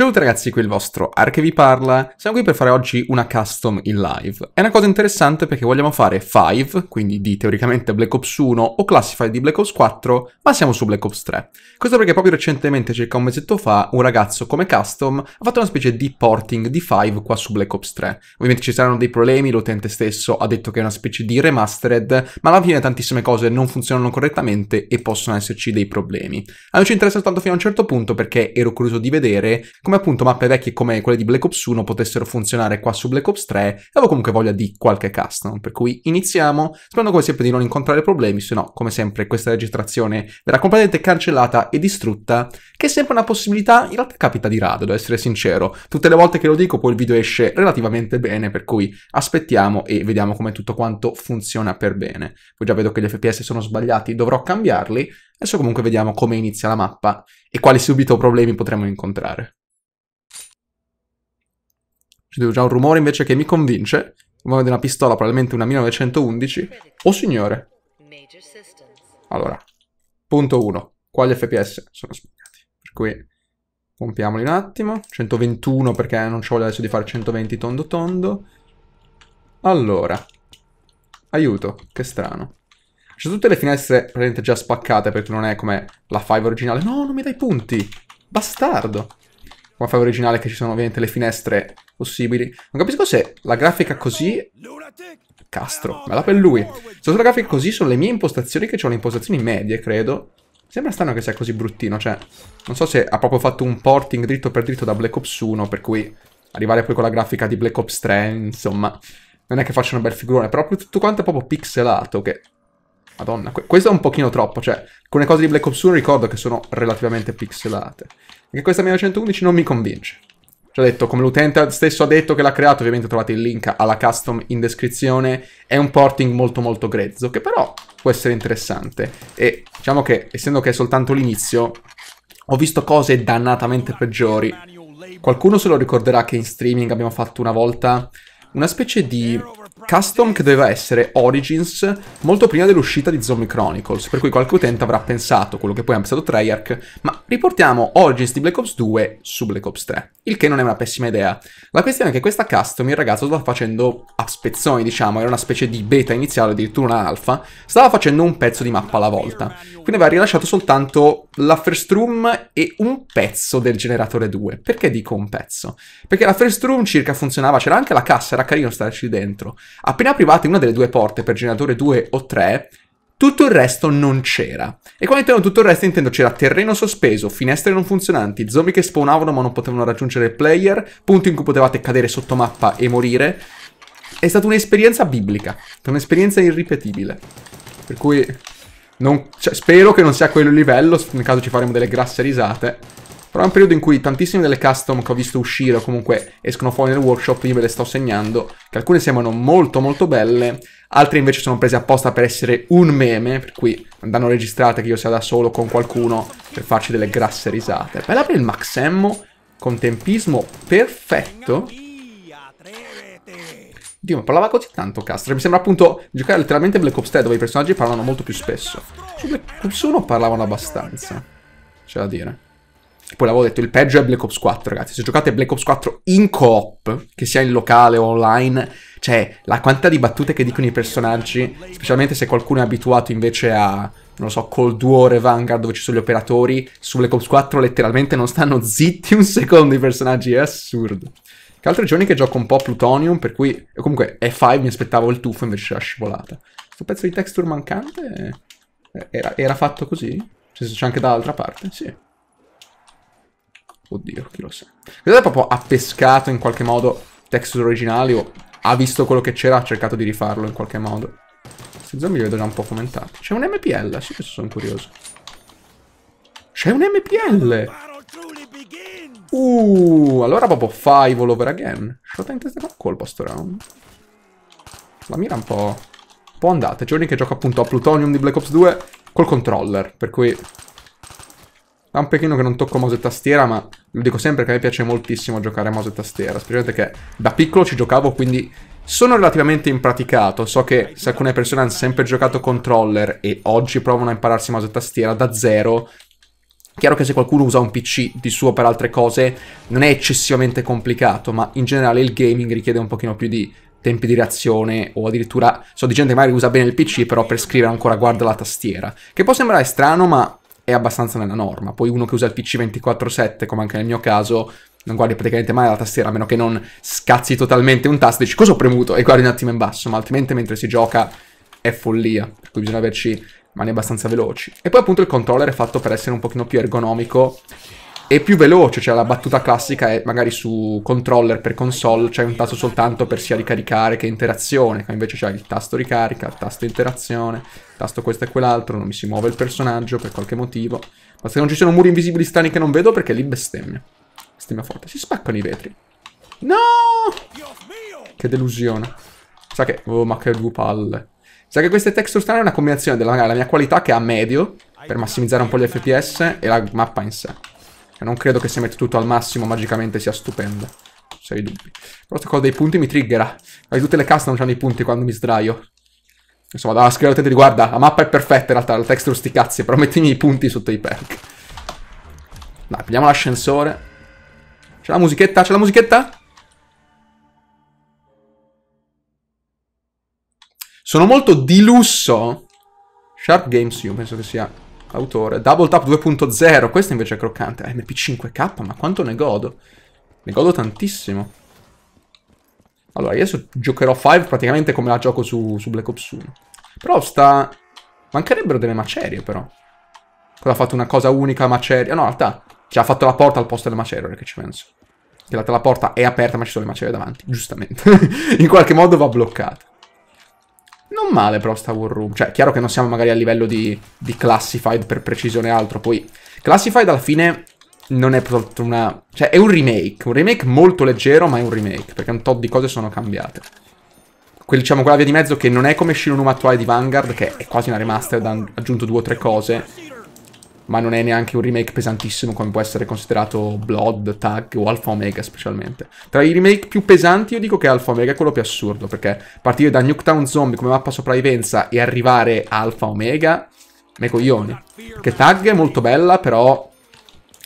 Ciao a tutti ragazzi, qui il vostro Arche vi parla. Siamo qui per fare oggi una custom in live. È una cosa interessante perché vogliamo fare 5, quindi di teoricamente Black Ops 1 o Classified di Black Ops 4, ma siamo su Black Ops 3. Questo perché proprio recentemente, circa un mesetto fa, un ragazzo come custom ha fatto una specie di porting di 5 qua su Black Ops 3. Ovviamente ci saranno dei problemi, l'utente stesso ha detto che è una specie di remastered, ma alla fine tantissime cose non funzionano correttamente e possono esserci dei problemi. A noi ci interessa soltanto fino a un certo punto perché ero curioso di vedere Come come appunto mappe vecchie come quelle di Black Ops 1 potessero funzionare qua su Black Ops 3 e avevo comunque voglia di qualche custom, per cui iniziamo, sperando come sempre di non incontrare problemi, se no come sempre questa registrazione verrà completamente cancellata e distrutta, che è sempre una possibilità, in realtà capita di rado, devo essere sincero, tutte le volte che lo dico poi il video esce relativamente bene, per cui aspettiamo e vediamo come tutto quanto funziona per bene, poi già vedo che gli FPS sono sbagliati, dovrò cambiarli, adesso comunque vediamo come inizia la mappa e quali subito problemi potremo incontrare c'è già un rumore invece che mi convince, il rumore di una pistola, probabilmente una 1911. Oh signore! Allora, punto 1. Qua gli FPS sono sbagliati, per cui pompiamoli un attimo. 121 perché non ci voglio adesso di fare 120 tondo tondo. Allora, aiuto, che strano. C'è tutte le finestre praticamente già spaccate perché non è come la five originale. No, non mi dai punti! Bastardo! Come la five originale che ci sono ovviamente le finestre possibili. Non capisco se la grafica così... Castro, bella per lui. Se la grafica così sono le mie impostazioni, che ho le impostazioni medie, credo. Sembra strano che sia così bruttino, cioè... Non so se ha proprio fatto un porting dritto per dritto da Black Ops 1, per cui arrivare poi con la grafica di Black Ops 3, insomma... Non è che faccia un bel figurone, però tutto quanto è proprio pixelato, che... Madonna, que questo è un pochino troppo, cioè... Alcune cose di Black Ops 1 ricordo che sono relativamente pixelate. Anche questa 1911 non mi convince. Ci detto, come l'utente stesso ha detto che l'ha creato, ovviamente trovate il link alla custom in descrizione. È un porting molto molto grezzo, che però può essere interessante. E diciamo che, essendo che è soltanto l'inizio, ho visto cose dannatamente peggiori. Qualcuno se lo ricorderà che in streaming abbiamo fatto una volta una specie di custom che doveva essere Origins molto prima dell'uscita di Zombie Chronicles, per cui qualche utente avrà pensato quello che poi ha pensato Treyarch, ma riportiamo Origins di Black Ops 2 su Black Ops 3, il che non è una pessima idea. La questione è che questa custom il ragazzo stava facendo a spezzoni, diciamo, era una specie di beta iniziale, addirittura una alfa, stava facendo un pezzo di mappa alla volta, quindi aveva rilasciato soltanto la first room e un pezzo del generatore 2. Perché dico un pezzo? Perché la first room circa funzionava, c'era anche la cassa, era carino starci dentro. Appena aprivate una delle due porte per generatore 2 o 3, tutto il resto non c'era. E quando intendo tutto il resto intendo c'era terreno sospeso, finestre non funzionanti, zombie che spawnavano ma non potevano raggiungere il player, punti in cui potevate cadere sotto mappa e morire. È stata un'esperienza biblica, un'esperienza irripetibile. Per cui non, cioè, spero che non sia quello il livello, nel caso ci faremo delle grasse risate. Però è un periodo in cui tantissime delle custom che ho visto uscire o comunque escono fuori nel workshop, io ve le sto segnando, che alcune sembrano molto molto belle, altre invece sono prese apposta per essere un meme, per cui andranno registrate che io sia da solo con qualcuno per farci delle grasse risate. Bella per il Maxemmo, con tempismo perfetto. Dio, ma parlava così tanto Castro. Mi sembra appunto giocare letteralmente Black Ops 3 dove i personaggi parlano molto più spesso. Su Black Ops 1 parlavano abbastanza. C'è da dire. Poi l'avevo detto, il peggio è Black Ops 4, ragazzi. Se giocate Black Ops 4 in coop, che sia in locale o online, cioè la quantità di battute che dicono i personaggi, specialmente se qualcuno è abituato invece a, non lo so, Cold War e Vanguard dove ci sono gli operatori, su Black Ops 4 letteralmente non stanno zitti un secondo i personaggi, è assurdo. Che altri giorni che gioco un po' Plutonium, per cui comunque è 5 mi aspettavo il tuffo invece c'è la scivolata. Questo pezzo di texture mancante eh, era, era fatto così? Cioè c'è anche dall'altra parte? Sì. Oddio, chi lo sa. Vedete proprio ha pescato in qualche modo texture originali o ha visto quello che c'era, ha cercato di rifarlo in qualche modo. Questi zombie li vedo già un po' fomentati. C'è un MPL? Sì, questo sono curioso. C'è un MPL! Uh, allora proprio five all over again. Shot in testa con colpo sto round. La mira un po'... Un po' andata. Giorni che gioco appunto a Plutonium di Black Ops 2 col controller, per cui da un pochino che non tocco mouse e tastiera, ma lo dico sempre che a me piace moltissimo giocare a mouse e tastiera, specialmente che da piccolo ci giocavo, quindi sono relativamente impraticato. So che se alcune persone hanno sempre giocato controller e oggi provano a impararsi mouse e tastiera da zero, Chiaro che se qualcuno usa un PC di suo per altre cose non è eccessivamente complicato, ma in generale il gaming richiede un pochino più di tempi di reazione o addirittura so di gente che magari usa bene il PC però per scrivere ancora guarda la tastiera, che può sembrare strano ma è abbastanza nella norma. Poi uno che usa il PC 24/7, come anche nel mio caso, non guardi praticamente mai la tastiera, a meno che non scazzi totalmente un tasto e dici cosa ho premuto e guardi un attimo in basso, ma altrimenti mentre si gioca è follia, per cui bisogna averci mani abbastanza veloci. E poi appunto il controller è fatto per essere un pochino più ergonomico e più veloce, cioè la battuta classica è magari su controller per console c'è un tasto soltanto per sia ricaricare che interazione, qua invece c'è il tasto ricarica, il tasto interazione, tasto questo e quell'altro, non mi si muove il personaggio per qualche motivo. Basta che non ci siano muri invisibili strani che non vedo perché lì bestemmia. Bestemmia forte. Si spaccano i vetri. No! Che delusione. Sa che... Oh, ma che due palle. Sa che queste texture strane è una combinazione della la mia qualità che è a medio, per massimizzare un po' gli FPS, e la mappa in sé. E cioè, non credo che se metto tutto al massimo magicamente sia stupendo. Sei dubbi. Però questa cosa dei punti mi triggera. Quasi tutte le cast non hanno i punti quando mi sdraio. Insomma, dalla scheda utente di guarda, la mappa è perfetta in realtà, la texture sti cazzi, però mettimi i punti sotto i perk. Dai, prendiamo l'ascensore. C'è la musichetta? C'è la musichetta? Sono molto di lusso. Sharp Games, io penso che sia autore. Double Tap 2.0, questo invece è croccante. Eh, MP5K, ma quanto ne godo. Ne godo tantissimo. Allora, io adesso giocherò 5 praticamente come la gioco su, su Black Ops 1. Però sta... Mancherebbero delle macerie, però. Cosa ha fatto una cosa unica, macerie. No, in realtà ci ha fatto la porta al posto delle macerie, ora che ci penso. Che la, la porta è aperta, ma ci sono le macerie davanti, giustamente. in qualche modo va bloccata. Non male però sta War Room. Cioè, chiaro che non siamo magari a livello di, di Classified per precisione altro. Poi, Classified alla fine non è proprio una... Cioè, è un remake. Un remake molto leggero, ma è un remake. Perché un tot di cose sono cambiate. Quel, diciamo, quella via di mezzo che non è come Shinonuma attuale di Vanguard, che è quasi una remaster, ha aggiunto due o tre cose. Ma non è neanche un remake pesantissimo come può essere considerato Blood, Tag o Alpha Omega specialmente. Tra i remake più pesanti io dico che Alpha Omega è quello più assurdo, perché partire da Nuketown Zombie come mappa sopravvivenza e arrivare a Alpha Omega, me coglioni. Che Tag è molto bella, però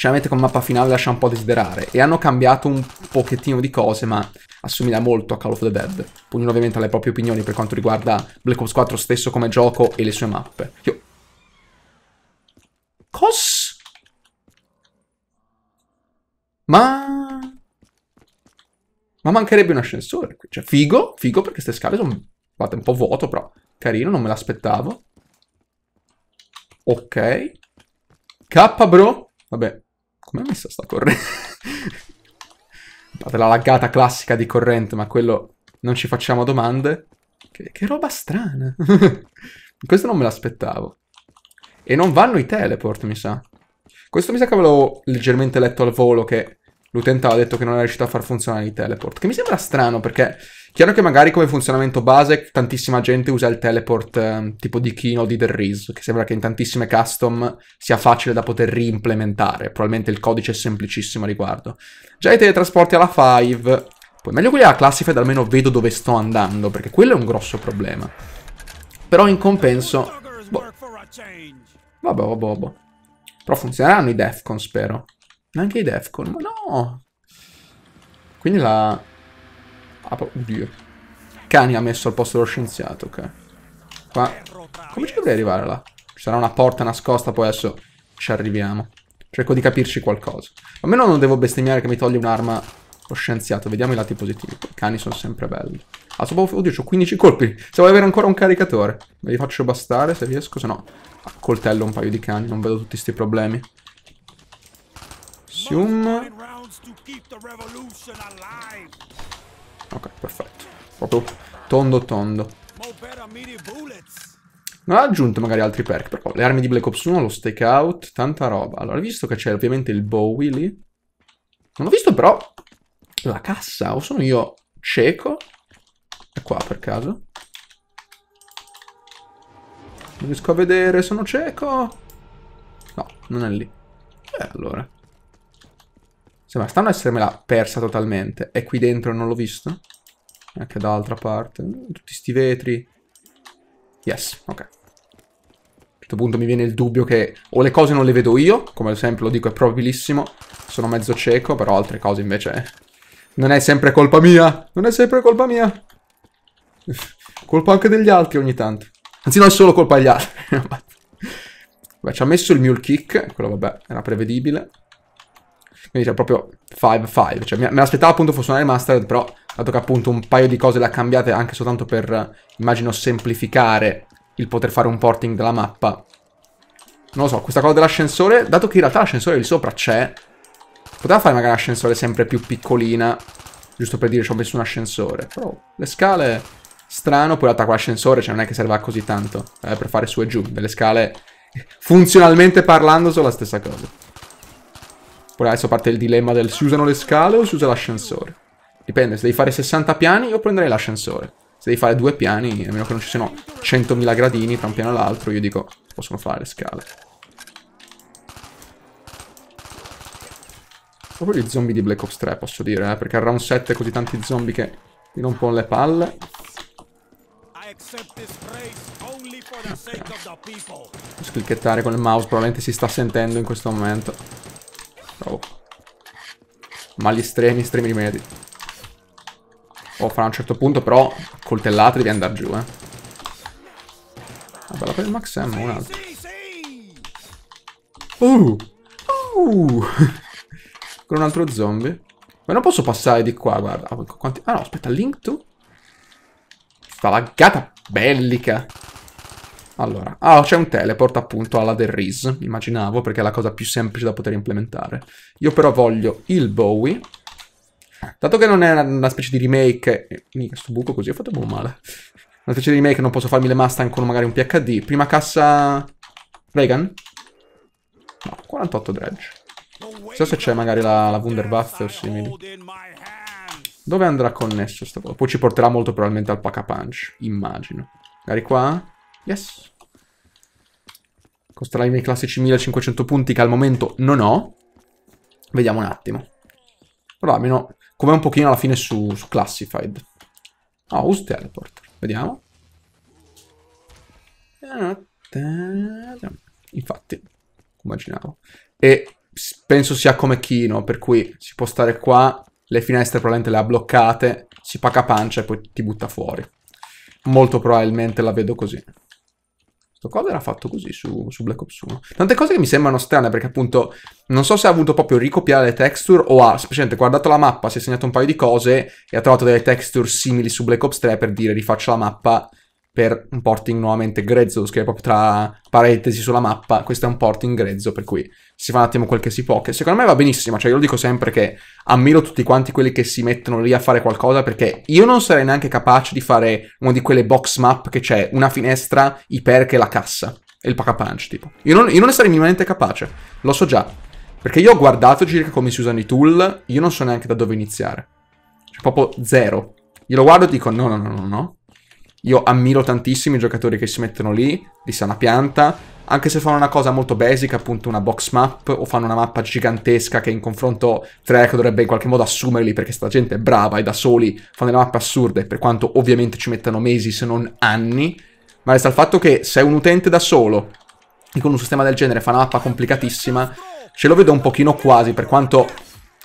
Sinceramente con mappa finale lascia un po' a desiderare. E hanno cambiato un pochettino di cose, ma assomiglia molto a Call of the Dead. Ognuno ovviamente ha le proprie opinioni per quanto riguarda Black Ops 4 stesso come gioco e le sue mappe. Io... Cos? Ma... Ma mancherebbe un ascensore qui. Cioè, figo, figo perché queste scale sono... Guardate, un po' vuoto, però carino, non me l'aspettavo. Ok. K, bro. Vabbè, Com'è messa sta corrente? Fate la laggata classica di corrente, ma quello non ci facciamo domande. Che, che roba strana. Questo non me l'aspettavo. E non vanno i teleport, mi sa. Questo mi sa che avevo leggermente letto al volo che l'utente aveva detto che non era riuscito a far funzionare i teleport. Che mi sembra strano perché Chiaro che magari come funzionamento base tantissima gente usa il teleport eh, tipo di Kino di The Riz, che sembra che in tantissime custom sia facile da poter reimplementare, probabilmente il codice è semplicissimo a riguardo. Già i teletrasporti alla 5, poi meglio quelli alla classified almeno vedo dove sto andando, perché quello è un grosso problema. Però in compenso... Boh. Vabbè, vabbè, vabbè. Però funzioneranno i Defcon, spero. Neanche i Defcon, ma no! Quindi la... Apro... Ah, oddio. Cani ha messo al posto dello scienziato, ok. Qua... Come ci dovrei arrivare là? Ci sarà una porta nascosta, poi adesso ci arriviamo. Cerco di capirci qualcosa. Almeno non devo bestemmiare che mi toglie un'arma lo scienziato. Vediamo i lati positivi. I cani sono sempre belli. Ah, so proprio... Oddio, ho 15 colpi. Se vuoi avere ancora un caricatore. Me li faccio bastare se riesco, se no... Coltello un paio di cani, non vedo tutti questi problemi. Sium. Ok, perfetto. Proprio tondo tondo. Non ha aggiunto magari altri perk, però le armi di Black Ops 1, lo stakeout, tanta roba. Allora, visto che c'è ovviamente il Bowie lì. Non ho visto però la cassa, o sono io cieco? È qua per caso. Non riesco a vedere, sono cieco. No, non è lì. Eh, allora. Sembra strano essermela persa totalmente. E qui dentro non l'ho visto? Anche dall'altra parte. Tutti sti vetri. Yes, ok. A questo punto mi viene il dubbio che o le cose non le vedo io, come sempre lo dico è probabilissimo, sono mezzo cieco, però altre cose invece... Non è sempre colpa mia! Non è sempre colpa mia! colpa anche degli altri ogni tanto. Anzi, non è solo colpa degli altri. Beh, ci ha messo il mule kick, quello vabbè, era prevedibile. Quindi c'è cioè, proprio 5-5. Cioè, me l'aspettavo appunto fosse una remastered, però dato che appunto un paio di cose le ha cambiate anche soltanto per, immagino, semplificare il poter fare un porting della mappa. Non lo so, questa cosa dell'ascensore, dato che in realtà l'ascensore lì sopra c'è, poteva fare magari un ascensore sempre più piccolina, giusto per dire ci ho messo un ascensore. Però le scale, strano, poi in realtà quell'ascensore, cioè non è che serva così tanto eh, per fare su e giù. Delle scale, funzionalmente parlando, sono la stessa cosa. Poi adesso parte il dilemma del si usano le scale o si usa l'ascensore. Dipende, se devi fare 60 piani io prenderei l'ascensore. Se devi fare due piani, a meno che non ci siano 100.000 gradini tra un piano e l'altro, io dico possono fare le scale. Proprio gli zombie di Black Ops 3, posso dire, eh, perché al round 7 così tanti zombie che ti non rompono le palle. Okay. Posso clicchettare con il mouse, probabilmente si sta sentendo in questo momento. Bravo. Oh. Ma gli estremi, estremi rimedi. Oh, fra un certo punto però coltellate devi andare giù, eh. Vabbè, la il Max M, un altro. Uh! Uh! Con un altro zombie. Ma non posso passare di qua, guarda. Ah, quanti... ah no, aspetta, Link tu? Sta laggata bellica. Allora, ah, c'è un teleport appunto alla The Riz, immaginavo, perché è la cosa più semplice da poter implementare. Io però voglio il Bowie. Dato che non è una, una specie di remake... Eh, mica, sto buco così ho fatto un male. Una specie di remake, non posso farmi le master con magari un PHD. Prima cassa... Regan? No, 48 dredge. Non so se c'è magari la, la Wunderwaffe o simili. Dove andrà connesso sto Poi ci porterà molto probabilmente al Pack a Punch, immagino. Magari qua? Yes. Costerà i miei classici 1500 punti che al momento non ho. Vediamo un attimo. Però almeno come un pochino alla fine su, su Classified. Ah, oh, use teleport. Vediamo. Infatti, immaginavo. E penso sia come Kino, per cui si può stare qua, le finestre probabilmente le ha bloccate, si paga pancia e poi ti butta fuori. Molto probabilmente la vedo così. Questo cover era fatto così su, su, Black Ops 1. Tante cose che mi sembrano strane perché appunto non so se ha avuto proprio ricopiare le texture o ha semplicemente guardato la mappa, si è segnato un paio di cose e ha trovato delle texture simili su Black Ops 3 per dire rifaccio la mappa per un porting nuovamente grezzo, lo scrive proprio tra parentesi sulla mappa, questo è un porting grezzo per cui si fa un attimo quel che si può, che secondo me va benissimo, cioè io lo dico sempre che ammiro tutti quanti quelli che si mettono lì a fare qualcosa perché io non sarei neanche capace di fare una di quelle box map che c'è una finestra, i perk e la cassa e il pack a punch tipo. Io non, io non ne sarei minimamente capace, lo so già, perché io ho guardato circa come si usano i tool, io non so neanche da dove iniziare, cioè proprio zero. Io lo guardo e dico no no no no no, io ammiro tantissimi i giocatori che si mettono lì, di sana pianta, anche se fanno una cosa molto basic, appunto una box map, o fanno una mappa gigantesca che in confronto Trek dovrebbe in qualche modo assumerli perché sta gente è brava e da soli fanno delle mappe assurde, per quanto ovviamente ci mettano mesi se non anni, ma resta il fatto che se un utente da solo e con un sistema del genere fa una mappa complicatissima, ce lo vedo un pochino quasi, per quanto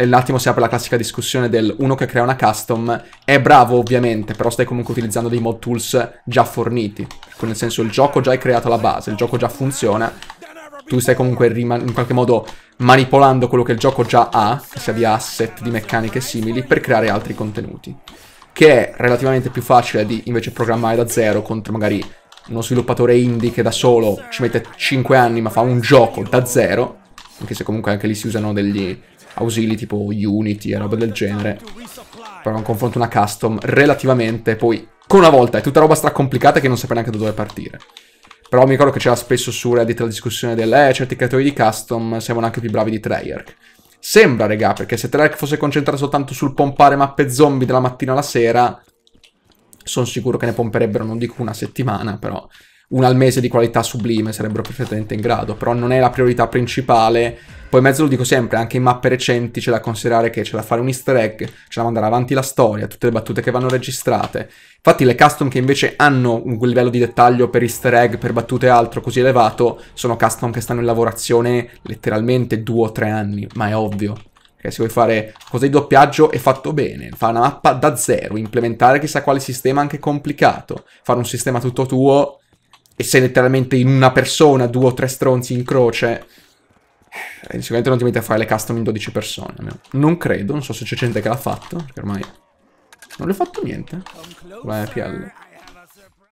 e l'attimo si apre la classica discussione del uno che crea una custom è bravo ovviamente, però stai comunque utilizzando dei mod tools già forniti. Nel senso il gioco già è creato alla base, il gioco già funziona, tu stai comunque in qualche modo manipolando quello che il gioco già ha, che sia di asset, di meccaniche simili, per creare altri contenuti. Che è relativamente più facile di invece programmare da zero contro magari uno sviluppatore indie che da solo ci mette 5 anni ma fa un gioco da zero, anche se comunque anche lì si usano degli ausili tipo Unity e roba del genere. Però è confronto una custom relativamente poi con una volta è tutta roba stracomplicata che non saprei neanche da dove partire. Però mi ricordo che c'era spesso su Reddit la discussione del eh, certi creatori di custom servono anche più bravi di Treyarch. Sembra, regà, perché se Treyarch fosse concentrato soltanto sul pompare mappe zombie dalla mattina alla sera, sono sicuro che ne pomperebbero non dico una settimana, però una al mese di qualità sublime sarebbero perfettamente in grado, però non è la priorità principale. Poi in mezzo lo dico sempre, anche in mappe recenti c'è da considerare che c'è da fare un easter egg, c'è da mandare avanti la storia, tutte le battute che vanno registrate. Infatti le custom che invece hanno un livello di dettaglio per easter egg, per battute e altro così elevato, sono custom che stanno in lavorazione letteralmente due o tre anni, ma è ovvio. Perché se vuoi fare cosa di doppiaggio è fatto bene, fare una mappa da zero, implementare chissà quale sistema anche complicato, fare un sistema tutto tuo e sei letteralmente in una persona, due o tre stronzi in croce, eh, sicuramente non ti metti a fare le custom in 12 persone. No? Non credo, non so se c'è gente che l'ha fatto, perché ormai non le ho fatto niente. La PL.